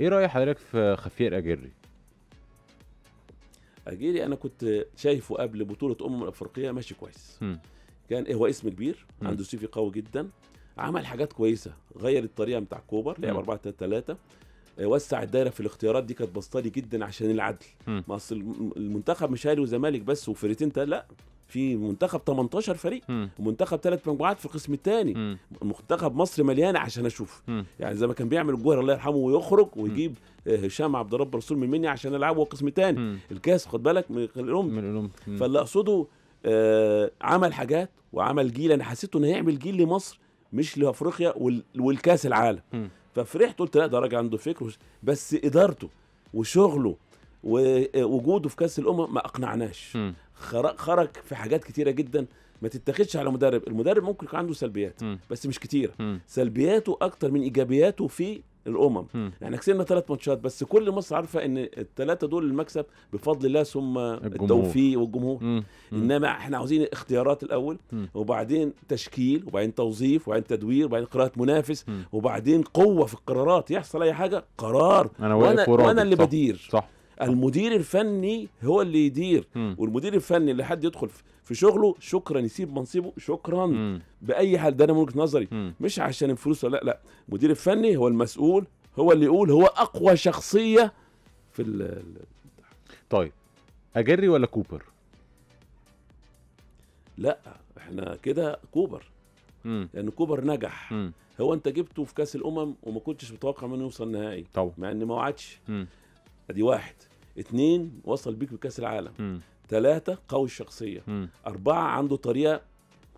ايه راي حضرتك في خفير اجري اجيري انا كنت شايفه قبل بطوله امم الافريقيه ماشي كويس م. كان إيه، هو اسم كبير م. عنده سيفي قوي جدا عمل حاجات كويسه غير الطريقه بتاع كوبر لعب 4 3 3 وسع الدايره في الاختيارات دي كانت بسطالي جدا عشان العدل م. ما اصل المنتخب مش اهلي وزمالك بس وفرقتين لا في منتخب 18 فريق ومنتخب ثلاث مجموعات في القسم الثاني منتخب مصر مليانه عشان اشوف يعني زي ما كان بيعمل الجوهر الله يرحمه ويخرج ويجيب آه، هشام عبد الرب رسول من مني عشان العبه القسم الثاني الكاس خد بالك من الام فاللي اقصده آه عمل حاجات وعمل جيل انا حسيته انه هيعمل جيل لمصر مش لافريقيا والكاس العالم ففرحت قلت لا ده راجل عنده فكر بس ادارته وشغله ووجوده في كاس الامم ما اقنعناش خرج في حاجات كتيره جدا ما تتاخدش على مدرب المدرب ممكن يكون عنده سلبيات م. بس مش كتير م. سلبياته اكتر من ايجابياته في الامم احنا يعني كسبنا ثلاث ماتشات بس كل مصر عارفه ان الثلاثه دول المكسب بفضل الله ثم التوفيق والجمهور انما احنا عاوزين اختيارات الاول وبعدين تشكيل وبعدين توظيف وبعدين تدوير وبعدين قراءه منافس وبعدين قوه في القرارات يحصل اي حاجه قرار انا واقف وانا, وأنا اللي صح. بدير صح. المدير الفني هو اللي يدير م. والمدير الفني اللي حد يدخل في شغله شكرا يسيب منصبه شكرا م. باي حال ده انا من وجهه نظري م. مش عشان الفلوس لا لا المدير الفني هو المسؤول هو اللي يقول هو اقوى شخصيه في ال طيب اجري ولا كوبر لا احنا كده كوبر لان يعني كوبر نجح م. هو انت جبته في كاس الامم وما كنتش متوقع منه يوصل نهائي طبعا مع ان ما وعدش ادي واحد اثنين وصل بيك لكاس العالم ثلاثة قوي الشخصية أربعة عنده طريقة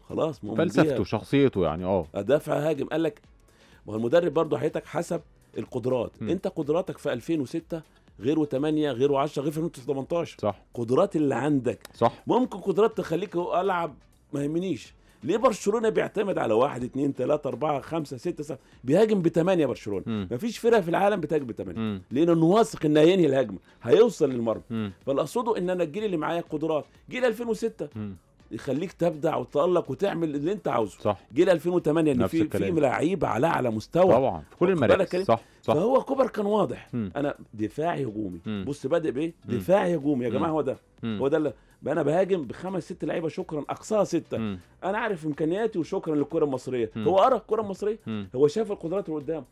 خلاص مؤمن فلسفته بيها. شخصيته يعني اه أدافع هاجم قال لك ما هو المدرب برضه حياتك حسب القدرات مم. أنت قدراتك في 2006 غير و 8 غير و 10 غير في 2018 صح قدرات اللي عندك صح ممكن قدرات تخليك العب ما يهمنيش ليه برشلونه بيعتمد على واحد اثنين ثلاثة أربعة خمسة ستة سبعة بيهاجم بثمانية برشلونه مفيش فرقة في العالم بتهاجم بثمانية لأنه واثق إنه هينهي الهجمة هيوصل للمرمى فاللي إن أنا الجيل اللي معايا قدرات جيل 2006 يخليك تبدع وتتالق وتعمل اللي انت عاوزه صح جيل 2008 ان في في لعيبه على اعلى مستوى طبعا في كل المراكز صح صح فهو كوبر كان واضح م. انا دفاعي هجومي م. بص بادئ بايه دفاعي هجومي يا جماعه هو ده هو ده اللي انا بهاجم بخمس ست لعيبه شكرا اقصاها سته م. انا عارف امكانياتي وشكرا للكره المصريه م. هو قرا الكره المصريه م. هو شاف القدرات اللي قدامه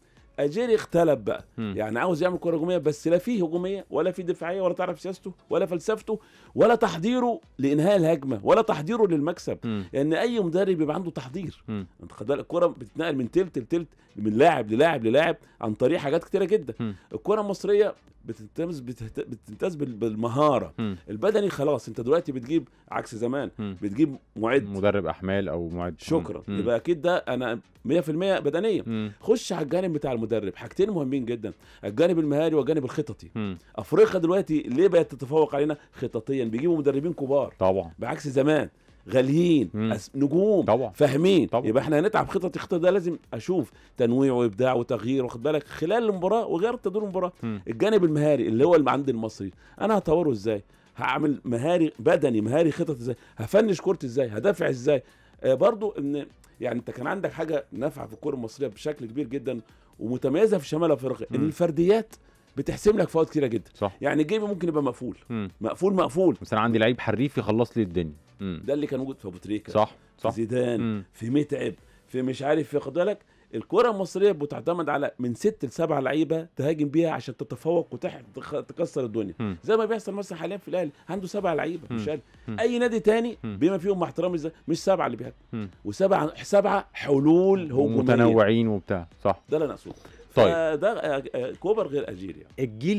اجيري اختلف بقى م. يعني عاوز يعمل كره هجوميه بس لا فيه هجوميه ولا فيه دفاعيه ولا تعرف سياسته ولا فلسفته ولا تحضيره لانهاء الهجمه ولا تحضيره للمكسب لان يعني اي مدرب بيبقى عنده تحضير انت خد الكره بتتنقل من تلت لتلت من لاعب للاعب للاعب عن طريق حاجات كتيره جدا الكره المصريه بتلتمس بتهت... بتمتاز بالمهاره م. البدني خلاص انت دلوقتي بتجيب عكس زمان م. بتجيب معد مدرب احمال او معد شكرا م. يبقى اكيد ده انا 100% بدنيه م. خش على الجانب بتاع المدرب حاجتين مهمين جدا الجانب المهاري والجانب الخططي افريقيا دلوقتي ليه بقت تتفوق علينا خططيا بيجيبوا مدربين كبار طبعا بعكس زمان غاليين نجوم طبعا فاهمين طبعا يبقى احنا هنتعب خطط يخطئ ده لازم اشوف تنويع وابداع وتغيير واخد بالك خلال المباراه وغير تدور المباراه الجانب المهاري اللي هو اللي عند المصري انا هطوره ازاي هعمل مهاري بدني مهاري خطط ازاي هفنش كورتي ازاي هدافع ازاي آه برضو ان يعني انت كان عندك حاجه نافعه في الكوره المصريه بشكل كبير جدا ومتميزه في شمال افريقيا ان الفرديات بتحسم لك فوائد كتيره جدا صح يعني الجيم ممكن يبقى مقفول مم. مقفول مقفول بس انا عندي لعيب حريف يخلص لي الدنيا مم. ده اللي كان موجود في ابو تريكه صح صح في زيدان مم. في متعب في مش عارف خد بالك الكرة المصرية بتعتمد على من ست لسبع لعيبة تهاجم بيها عشان تتفوق وتكسر الدنيا مم. زي ما بيحصل مثلا حاليا في الاهلي عنده سبع لعيبة مش اقل اي نادي تاني بما فيهم مع احترامي مش سبعة اللي بيهاجم وسبعة سبعة حلول هجومية متنوعين وبتاع صح ده اللي انا اقصده طيب ده آه، آه، كوبر غير اجيل يعني الجيل